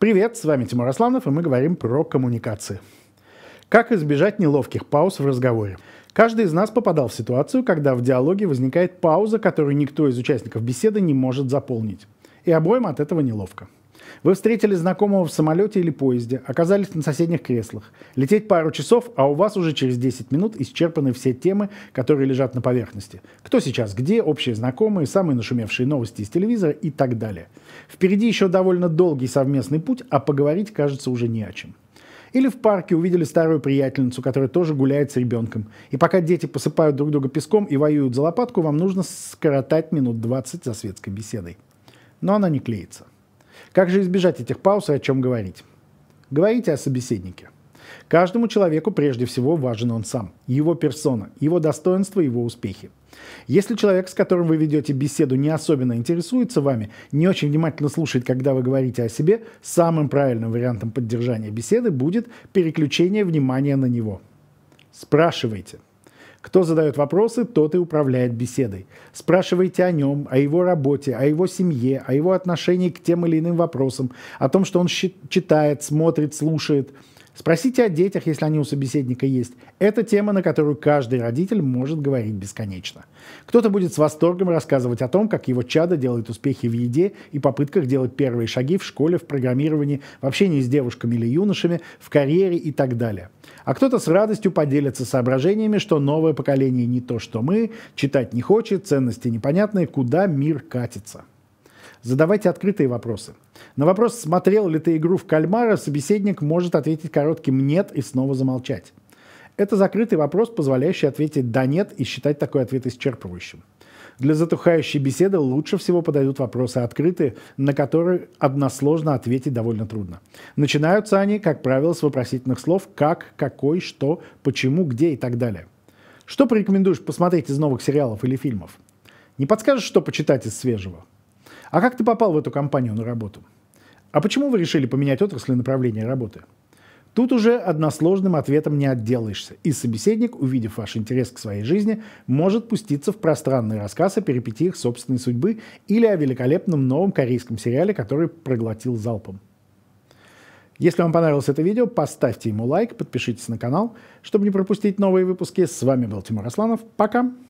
Привет, с вами Тимур Асланов, и мы говорим про коммуникации. Как избежать неловких пауз в разговоре? Каждый из нас попадал в ситуацию, когда в диалоге возникает пауза, которую никто из участников беседы не может заполнить. И обоим от этого неловко. Вы встретили знакомого в самолете или поезде, оказались на соседних креслах. Лететь пару часов, а у вас уже через 10 минут исчерпаны все темы, которые лежат на поверхности. Кто сейчас где, общие знакомые, самые нашумевшие новости из телевизора и так далее. Впереди еще довольно долгий совместный путь, а поговорить, кажется, уже не о чем. Или в парке увидели старую приятельницу, которая тоже гуляет с ребенком. И пока дети посыпают друг друга песком и воюют за лопатку, вам нужно скоротать минут 20 за светской беседой. Но она не клеится. Как же избежать этих пауз и о чем говорить? Говорите о собеседнике. Каждому человеку прежде всего важен он сам, его персона, его достоинства, его успехи. Если человек, с которым вы ведете беседу, не особенно интересуется вами, не очень внимательно слушает, когда вы говорите о себе, самым правильным вариантом поддержания беседы будет переключение внимания на него. Спрашивайте – кто задает вопросы, тот и управляет беседой. Спрашивайте о нем, о его работе, о его семье, о его отношении к тем или иным вопросам, о том, что он читает, смотрит, слушает, Спросите о детях, если они у собеседника есть. Это тема, на которую каждый родитель может говорить бесконечно. Кто-то будет с восторгом рассказывать о том, как его чадо делает успехи в еде и попытках делать первые шаги в школе, в программировании, в общении с девушками или юношами, в карьере и так далее. А кто-то с радостью поделится соображениями, что новое поколение не то, что мы, читать не хочет, ценности непонятные, куда мир катится. Задавайте открытые вопросы. На вопрос, смотрел ли ты игру в кальмара, собеседник может ответить коротким «нет» и снова замолчать. Это закрытый вопрос, позволяющий ответить «да, нет» и считать такой ответ исчерпывающим. Для затухающей беседы лучше всего подойдут вопросы открытые, на которые односложно ответить довольно трудно. Начинаются они, как правило, с вопросительных слов «как», «какой», «что», «почему», «где» и так далее. Что порекомендуешь посмотреть из новых сериалов или фильмов? Не подскажешь, что почитать из свежего? А как ты попал в эту компанию на работу? А почему вы решили поменять отрасль и направление работы? Тут уже односложным ответом не отделаешься, и собеседник, увидев ваш интерес к своей жизни, может пуститься в пространный рассказ о перипетиях собственной судьбы или о великолепном новом корейском сериале, который проглотил залпом. Если вам понравилось это видео, поставьте ему лайк, подпишитесь на канал, чтобы не пропустить новые выпуски. С вами был Тимур Асланов. Пока!